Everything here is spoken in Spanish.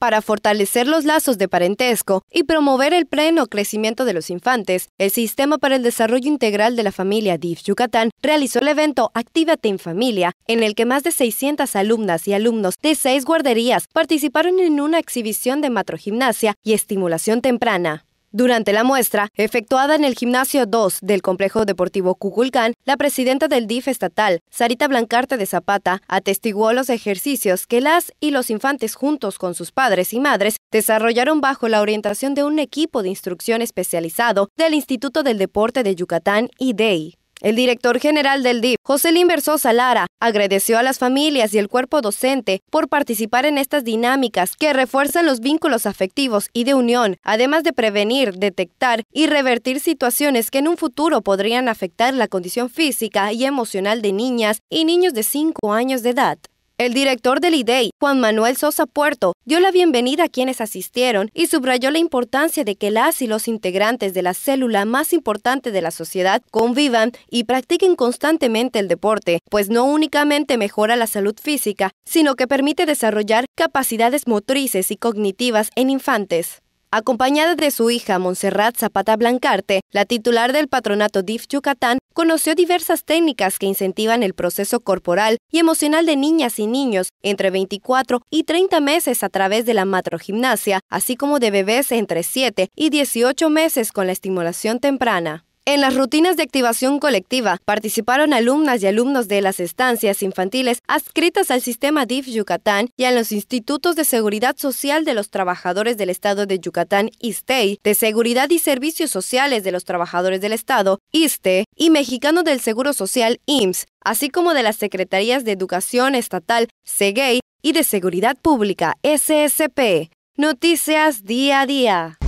para fortalecer los lazos de parentesco y promover el pleno crecimiento de los infantes, el Sistema para el Desarrollo Integral de la Familia DIF Yucatán realizó el evento Actívate en Familia, en el que más de 600 alumnas y alumnos de seis guarderías participaron en una exhibición de matrogimnasia y estimulación temprana. Durante la muestra, efectuada en el gimnasio 2 del Complejo Deportivo Cuculcán, la presidenta del DIF estatal, Sarita Blancarte de Zapata, atestiguó los ejercicios que las y los infantes juntos con sus padres y madres desarrollaron bajo la orientación de un equipo de instrucción especializado del Instituto del Deporte de Yucatán y el director general del DIP, José Versosa Lara, agradeció a las familias y el cuerpo docente por participar en estas dinámicas que refuerzan los vínculos afectivos y de unión, además de prevenir, detectar y revertir situaciones que en un futuro podrían afectar la condición física y emocional de niñas y niños de 5 años de edad. El director del IDEI, e Juan Manuel Sosa Puerto, dio la bienvenida a quienes asistieron y subrayó la importancia de que las y los integrantes de la célula más importante de la sociedad convivan y practiquen constantemente el deporte, pues no únicamente mejora la salud física, sino que permite desarrollar capacidades motrices y cognitivas en infantes. Acompañada de su hija Montserrat Zapata Blancarte, la titular del patronato DIF Yucatán conoció diversas técnicas que incentivan el proceso corporal y emocional de niñas y niños entre 24 y 30 meses a través de la matrogimnasia, así como de bebés entre 7 y 18 meses con la estimulación temprana. En las rutinas de activación colectiva participaron alumnas y alumnos de las estancias infantiles adscritas al sistema DIF Yucatán y a los institutos de seguridad social de los trabajadores del Estado de Yucatán, ISTEI, e de Seguridad y Servicios Sociales de los Trabajadores del Estado, ISTE, y Mexicano del Seguro Social, IMSS, así como de las Secretarías de Educación Estatal, SEGEI, y de Seguridad Pública, SSP. Noticias día a día.